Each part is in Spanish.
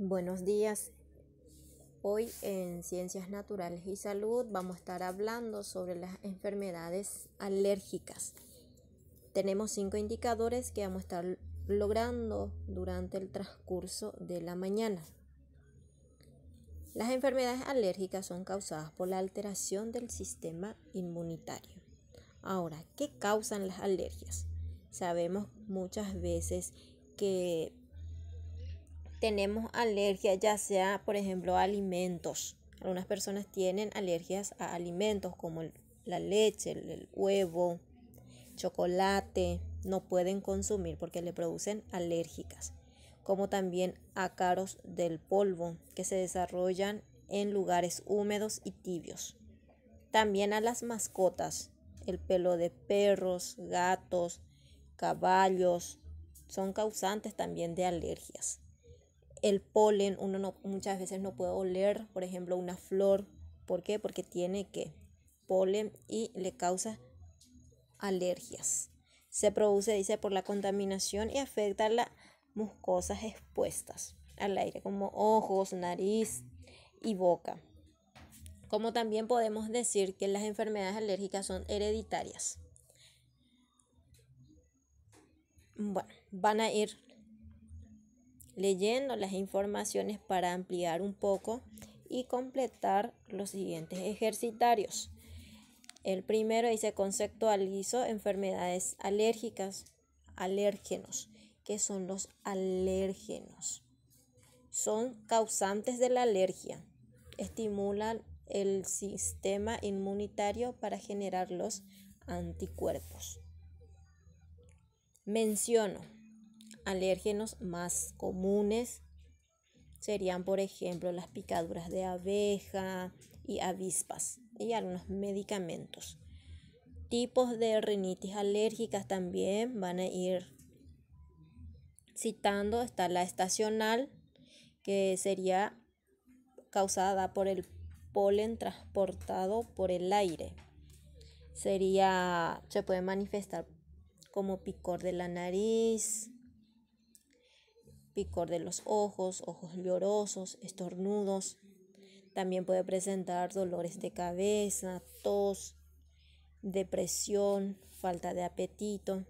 Buenos días. Hoy en Ciencias Naturales y Salud vamos a estar hablando sobre las enfermedades alérgicas. Tenemos cinco indicadores que vamos a estar logrando durante el transcurso de la mañana. Las enfermedades alérgicas son causadas por la alteración del sistema inmunitario. Ahora, ¿qué causan las alergias? Sabemos muchas veces que tenemos alergias ya sea, por ejemplo, a alimentos. Algunas personas tienen alergias a alimentos como la leche, el huevo, chocolate, no pueden consumir porque le producen alérgicas, como también ácaros del polvo que se desarrollan en lugares húmedos y tibios. También a las mascotas, el pelo de perros, gatos, caballos, son causantes también de alergias el polen, uno muchas veces no puede oler, por ejemplo, una flor. ¿Por qué? Porque tiene que polen y le causa alergias. Se produce, dice, por la contaminación y afecta a las muscosas expuestas al aire, como ojos, nariz y boca. Como también podemos decir que las enfermedades alérgicas son hereditarias. Bueno, van a ir leyendo las informaciones para ampliar un poco y completar los siguientes ejercitarios. El primero dice conceptualizo enfermedades alérgicas, alérgenos, que son los alérgenos. Son causantes de la alergia. Estimulan el sistema inmunitario para generar los anticuerpos. Menciono alérgenos más comunes serían, por ejemplo, las picaduras de abeja y avispas y algunos medicamentos. Tipos de rinitis alérgicas también van a ir citando. Está la estacional, que sería causada por el polen transportado por el aire. Sería, se puede manifestar como picor de la nariz, picor de los ojos, ojos llorosos, estornudos. También puede presentar dolores de cabeza, tos, depresión, falta de apetito.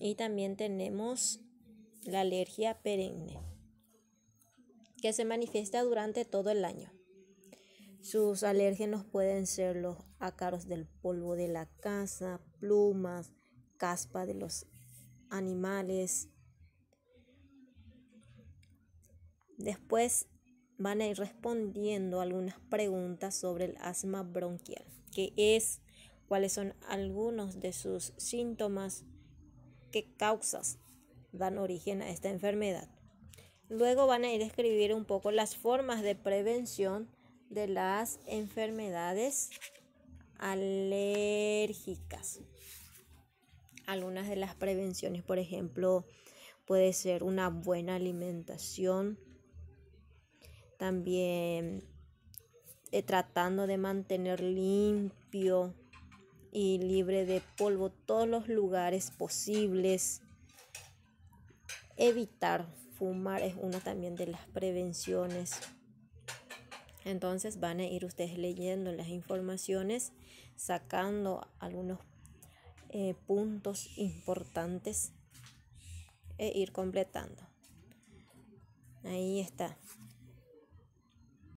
Y también tenemos la alergia perenne, que se manifiesta durante todo el año. Sus alérgenos pueden ser los ácaros del polvo de la casa, plumas, caspa de los animales, Después van a ir respondiendo algunas preguntas sobre el asma bronquial, que es, cuáles son algunos de sus síntomas, qué causas dan origen a esta enfermedad. Luego van a ir a escribir un poco las formas de prevención de las enfermedades alérgicas. Algunas de las prevenciones, por ejemplo, puede ser una buena alimentación, también eh, tratando de mantener limpio y libre de polvo todos los lugares posibles. Evitar fumar es una también de las prevenciones. Entonces van a ir ustedes leyendo las informaciones, sacando algunos eh, puntos importantes e ir completando. Ahí está.